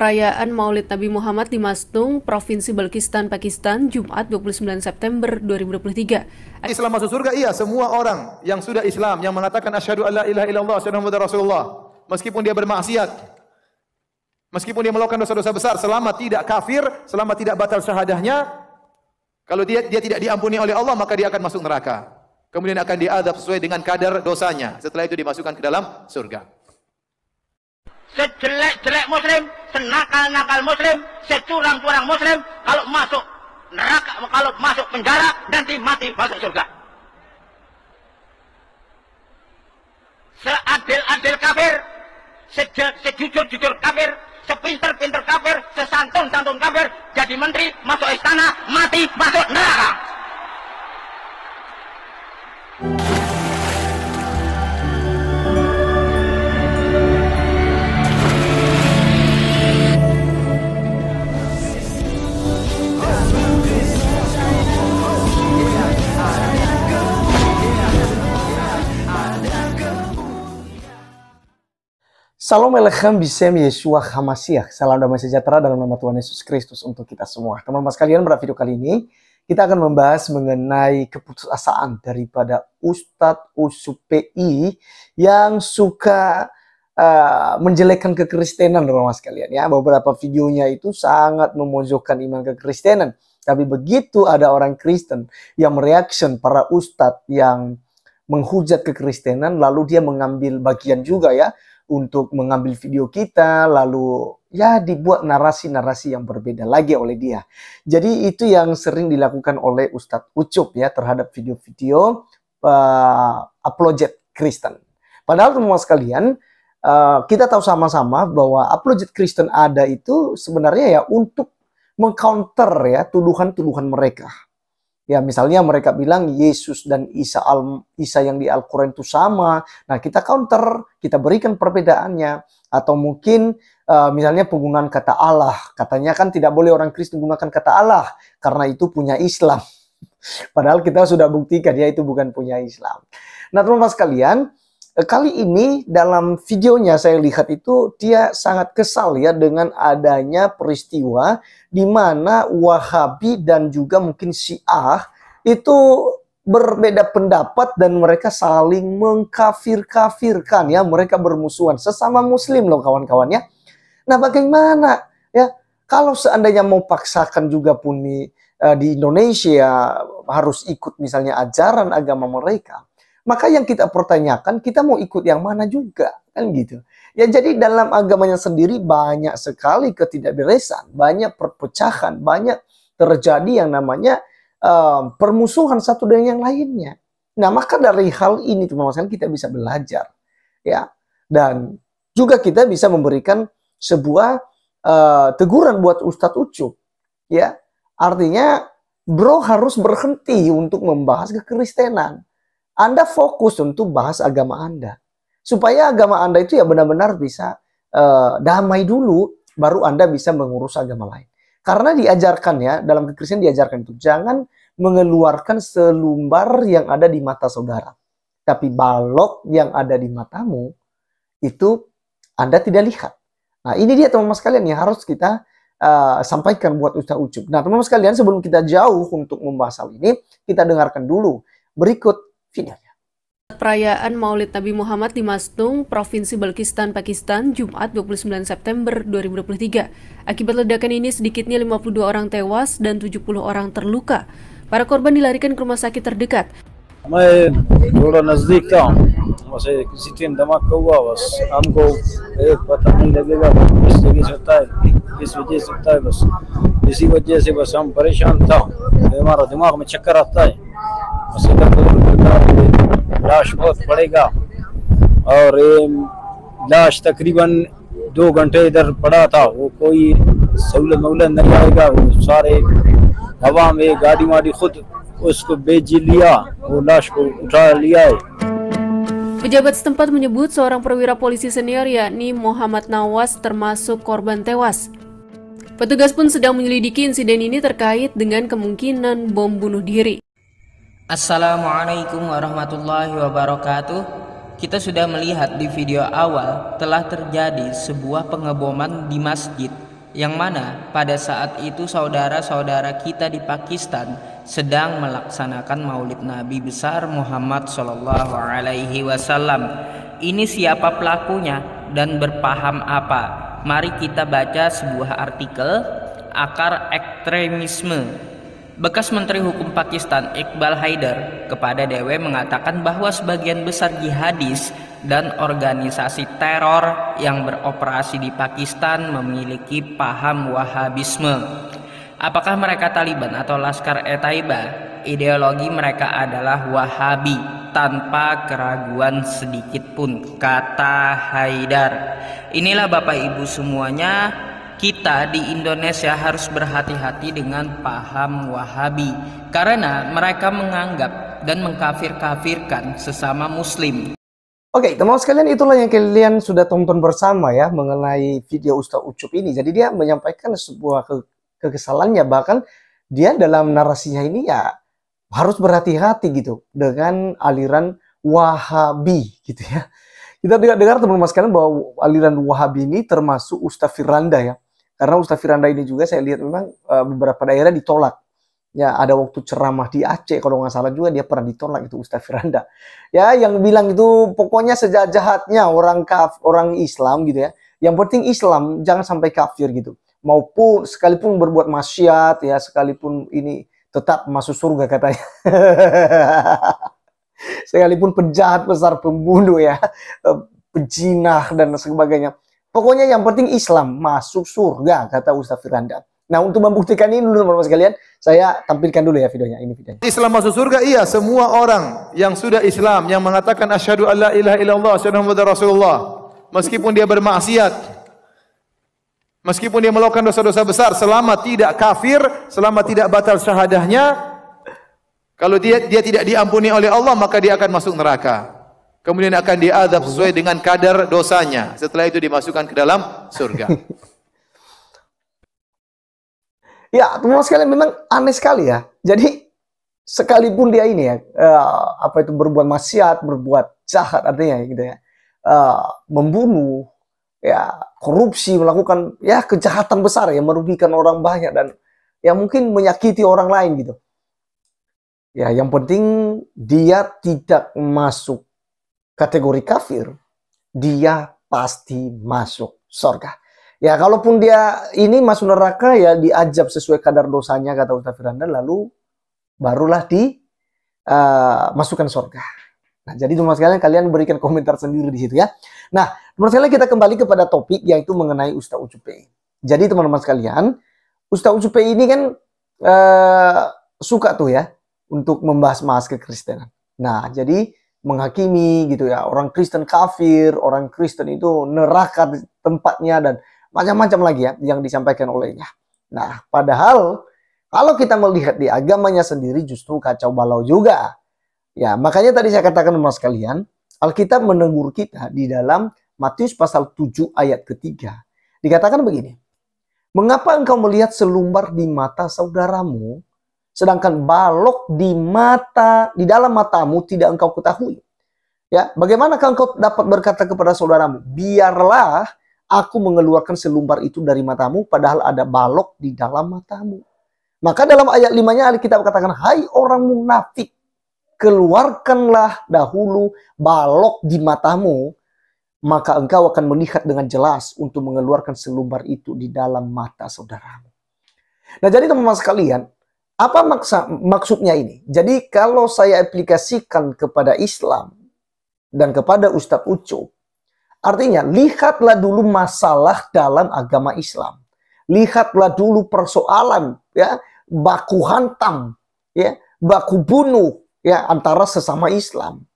perayaan Maulid Nabi Muhammad di Mastung, Provinsi Balkistan, Pakistan, Jumat 29 September 2023. Islam masuk surga, iya semua orang yang sudah Islam, yang mengatakan asyhadu alla ilaha illallah, asyhadu Muhammad Rasulullah, meskipun dia bermaksiat, meskipun dia melakukan dosa-dosa besar, selama tidak kafir, selama tidak batal syahadahnya, kalau dia dia tidak diampuni oleh Allah, maka dia akan masuk neraka. Kemudian akan diadab sesuai dengan kadar dosanya. Setelah itu dimasukkan ke dalam surga sejelek-jelek muslim, senakal-nakal muslim, securang-curang muslim, kalau masuk neraka, kalau masuk penjara, nanti mati masuk surga. Seadil-adil kafir, sejujur-jujur kafir, sepinter-pinter kafir, sesantun-santun kafir, jadi menteri, masuk istana, mati, masuk neraka. Salam Alechem Bisem Yeshua Hamasiah. Salam damai sejahtera dalam nama Tuhan Yesus Kristus untuk kita semua. Teman-teman sekalian, pada video kali ini kita akan membahas mengenai keputusasaan daripada Ustadz USUPI yang suka uh, menjelekkan kekristenan, teman-teman sekalian. Ya, beberapa videonya itu sangat memojokkan iman kekristenan. Tapi begitu ada orang Kristen yang mereaction para ustadz yang menghujat kekristenan, lalu dia mengambil bagian juga ya untuk mengambil video kita lalu ya dibuat narasi-narasi yang berbeda lagi oleh dia. Jadi itu yang sering dilakukan oleh Ustadz Ucup ya terhadap video-video uh, eh, apologet Kristen. Padahal semua sekalian uh, kita tahu sama-sama bahwa apologet Kristen ada itu sebenarnya ya untuk mengcounter ya tuduhan-tuduhan mereka. Ya, misalnya mereka bilang Yesus dan Isa al Isa yang di Al-Qur'an itu sama. Nah, kita counter, kita berikan perbedaannya atau mungkin uh, misalnya penggunaan kata Allah. Katanya kan tidak boleh orang Kristen menggunakan kata Allah karena itu punya Islam. Padahal kita sudah buktikan ya itu bukan punya Islam. Nah, teman-teman sekalian, Eh, kali ini dalam videonya saya lihat itu dia sangat kesal ya dengan adanya peristiwa di mana Wahabi dan juga mungkin Syiah itu berbeda pendapat dan mereka saling mengkafir-kafirkan ya mereka bermusuhan sesama muslim loh kawan-kawannya. Nah, bagaimana ya kalau seandainya mau paksakan juga pun di, eh, di Indonesia harus ikut misalnya ajaran agama mereka maka yang kita pertanyakan, kita mau ikut yang mana juga, kan gitu. Ya jadi dalam agamanya sendiri banyak sekali ketidakberesan, banyak perpecahan, banyak terjadi yang namanya um, permusuhan satu dengan yang lainnya. Nah maka dari hal ini teman-teman kita bisa belajar, ya. Dan juga kita bisa memberikan sebuah uh, teguran buat Ustadz Ucup, ya. Artinya bro harus berhenti untuk membahas kekristenan. Anda fokus untuk bahas agama Anda. Supaya agama Anda itu ya benar-benar bisa uh, damai dulu, baru Anda bisa mengurus agama lain. Karena diajarkan ya, dalam kekristian diajarkan itu, jangan mengeluarkan selumbar yang ada di mata saudara. Tapi balok yang ada di matamu, itu Anda tidak lihat. Nah ini dia teman-teman sekalian yang harus kita uh, sampaikan buat Ustaz Ucup. Nah, teman-teman sekalian, sebelum kita jauh untuk membahas hal ini, kita dengarkan dulu berikut videonya. Perayaan Maulid Nabi Muhammad di Mastung, Provinsi Balkistan, Pakistan, Jumat 29 September 2023. Akibat ledakan ini sedikitnya 52 orang tewas dan 70 orang terluka. Para korban dilarikan ke rumah sakit terdekat. मैं लाश बहुत पड़ेगा और ये लाश तकरीबन दो घंटे इधर पड़ा था वो कोई सहूलत महूलत नहीं आएगा वो सारे हवा में गाड़ी वाड़ी खुद उसको बेच लिया वो लाश को उठा लिया है Pejabat setempat menyebut seorang perwira polisi senior yakni Muhammad Nawas termasuk korban tewas. Petugas pun sedang menyelidiki insiden ini terkait dengan kemungkinan bom bunuh diri. Assalamualaikum warahmatullahi wabarakatuh. Kita sudah melihat di video awal telah terjadi sebuah pengeboman di masjid yang mana pada saat itu saudara-saudara kita di Pakistan sedang melaksanakan Maulid Nabi besar Muhammad Shallallahu alaihi wasallam. Ini siapa pelakunya dan berpaham apa? Mari kita baca sebuah artikel akar ekstremisme Bekas Menteri Hukum Pakistan Iqbal Haider kepada DW mengatakan bahwa sebagian besar jihadis dan organisasi teror yang beroperasi di Pakistan memiliki paham Wahabisme. Apakah mereka Taliban atau Laskar e Ideologi mereka adalah Wahabi tanpa keraguan sedikit pun, kata Haidar. Inilah Bapak Ibu semuanya kita di Indonesia harus berhati-hati dengan paham Wahabi karena mereka menganggap dan mengkafir-kafirkan sesama muslim. Oke, teman-teman sekalian itulah yang kalian sudah tonton bersama ya mengenai video Ustaz Ucup ini. Jadi dia menyampaikan sebuah ke kekesalannya bahkan dia dalam narasinya ini ya harus berhati-hati gitu dengan aliran Wahabi gitu ya. Kita dengar-dengar teman-teman sekalian bahwa aliran Wahabi ini termasuk Ustaz Firanda ya. Karena Ustaz Firanda ini juga saya lihat memang uh, beberapa daerah ditolak. Ya, ada waktu ceramah di Aceh kalau nggak salah juga dia pernah ditolak itu Ustaz Firanda. Ya, yang bilang itu pokoknya sejahatnya orang kaf, orang Islam gitu ya. Yang penting Islam jangan sampai kafir gitu. Maupun sekalipun berbuat maksiat ya, sekalipun ini tetap masuk surga katanya. sekalipun penjahat besar pembunuh ya, eh, pejinah dan sebagainya. Pokoknya yang penting Islam masuk surga, kata Ustaz Firanda. Nah, untuk membuktikan ini dulu teman-teman sekalian, saya tampilkan dulu ya videonya. Ini videonya. Islam masuk surga, iya. Semua orang yang sudah Islam, yang mengatakan asyhadu alla ilaha illallah, asyhadu Muhammad Rasulullah, meskipun dia bermaksiat, meskipun dia melakukan dosa-dosa besar, selama tidak kafir, selama tidak batal syahadahnya, kalau dia, dia tidak diampuni oleh Allah, maka dia akan masuk neraka kemudian akan diadab sesuai dengan kadar dosanya. Setelah itu dimasukkan ke dalam surga. ya, teman sekalian memang aneh sekali ya. Jadi sekalipun dia ini ya, eh, apa itu berbuat maksiat, berbuat jahat artinya gitu ya. Uh, membunuh, ya korupsi, melakukan ya kejahatan besar yang merugikan orang banyak dan yang mungkin menyakiti orang lain gitu. Ya, yang penting dia tidak masuk kategori kafir, dia pasti masuk surga. Ya, kalaupun dia ini masuk neraka ya diajab sesuai kadar dosanya kata Ustaz Firanda lalu barulah di uh, masukkan surga. Nah, jadi teman teman sekalian kalian berikan komentar sendiri di situ ya. Nah, teman sekalian kita kembali kepada topik yaitu mengenai Ustaz Ucupe. Jadi teman-teman sekalian, Ustaz Ucupe ini kan uh, suka tuh ya untuk membahas-bahas kekristenan. Nah, jadi menghakimi gitu ya orang Kristen kafir orang Kristen itu neraka tempatnya dan macam-macam lagi ya yang disampaikan olehnya nah padahal kalau kita melihat di agamanya sendiri justru kacau balau juga ya makanya tadi saya katakan mas kalian Alkitab menegur kita di dalam Matius pasal 7 ayat ketiga dikatakan begini mengapa engkau melihat selumbar di mata saudaramu sedangkan balok di mata di dalam matamu tidak engkau ketahui. Ya, bagaimana engkau dapat berkata kepada saudaramu, biarlah aku mengeluarkan selumbar itu dari matamu padahal ada balok di dalam matamu. Maka dalam ayat limanya Alkitab katakan, hai orang munafik, keluarkanlah dahulu balok di matamu, maka engkau akan melihat dengan jelas untuk mengeluarkan selumbar itu di dalam mata saudaramu. Nah jadi teman-teman sekalian, apa maksa, maksudnya ini? Jadi kalau saya aplikasikan kepada Islam dan kepada Ustadz Ucu, artinya lihatlah dulu masalah dalam agama Islam. Lihatlah dulu persoalan ya baku hantam ya baku bunuh ya antara sesama Islam.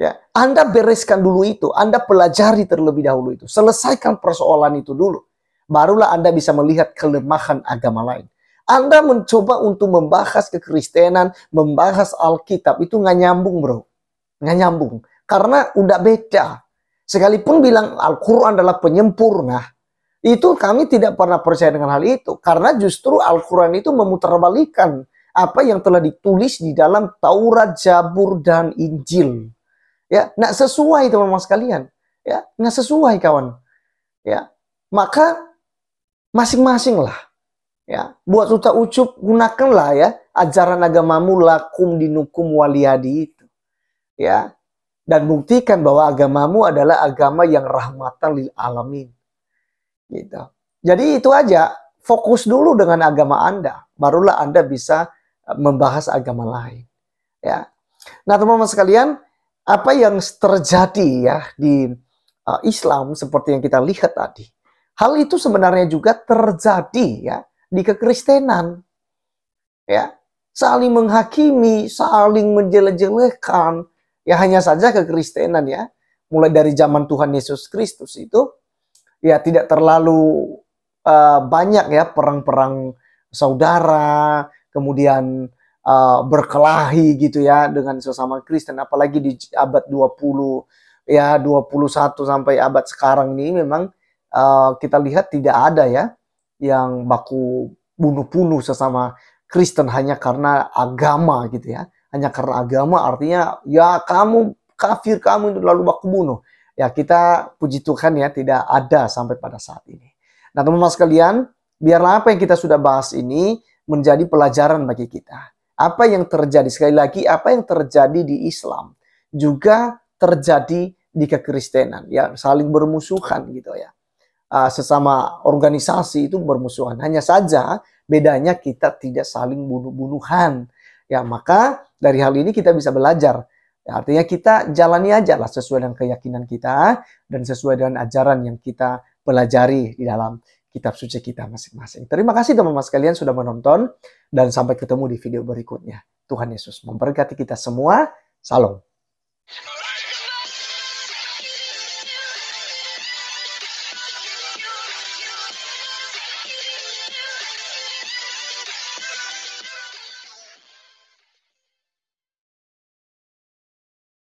Ya, Anda bereskan dulu itu, Anda pelajari terlebih dahulu itu. Selesaikan persoalan itu dulu. Barulah Anda bisa melihat kelemahan agama lain. Anda mencoba untuk membahas kekristenan, membahas Alkitab, itu nggak nyambung bro. Nggak nyambung. Karena udah beda. Sekalipun bilang Al-Quran adalah penyempurna, itu kami tidak pernah percaya dengan hal itu. Karena justru Al-Quran itu memutarbalikan apa yang telah ditulis di dalam Taurat, Jabur, dan Injil. Ya, nggak sesuai teman-teman sekalian. Ya, nggak sesuai kawan. Ya, maka masing-masing lah Ya, buat suta ucup gunakanlah ya ajaran agamamu lakum dinukum waliyadi itu. Ya. Dan buktikan bahwa agamamu adalah agama yang rahmatan lil alamin. Gitu. Jadi itu aja, fokus dulu dengan agama Anda, barulah Anda bisa e, membahas agama lain. Ya. Nah, teman-teman sekalian, apa yang terjadi ya di uh, Islam seperti yang kita lihat tadi. Hal itu sebenarnya juga terjadi ya di kekristenan. Ya, saling menghakimi, saling menjelejelekan. Ya hanya saja kekristenan ya, mulai dari zaman Tuhan Yesus Kristus itu ya tidak terlalu uh, banyak ya perang-perang saudara, kemudian uh, berkelahi gitu ya dengan sesama Kristen apalagi di abad 20 ya 21 sampai abad sekarang ini memang uh, kita lihat tidak ada ya yang baku bunuh-bunuh sesama Kristen hanya karena agama gitu ya. Hanya karena agama artinya ya kamu kafir kamu itu lalu baku bunuh. Ya kita puji Tuhan ya tidak ada sampai pada saat ini. Nah teman-teman sekalian biarlah apa yang kita sudah bahas ini menjadi pelajaran bagi kita. Apa yang terjadi sekali lagi apa yang terjadi di Islam juga terjadi di kekristenan ya saling bermusuhan gitu ya. Ah, sesama organisasi itu bermusuhan. Hanya saja bedanya kita tidak saling bunuh-bunuhan. Ya, maka dari hal ini kita bisa belajar. Ya, artinya kita jalani aja lah sesuai dengan keyakinan kita dan sesuai dengan ajaran yang kita pelajari di dalam kitab suci kita masing-masing. Terima kasih teman-teman sekalian sudah menonton dan sampai ketemu di video berikutnya. Tuhan Yesus memberkati kita semua. Salam.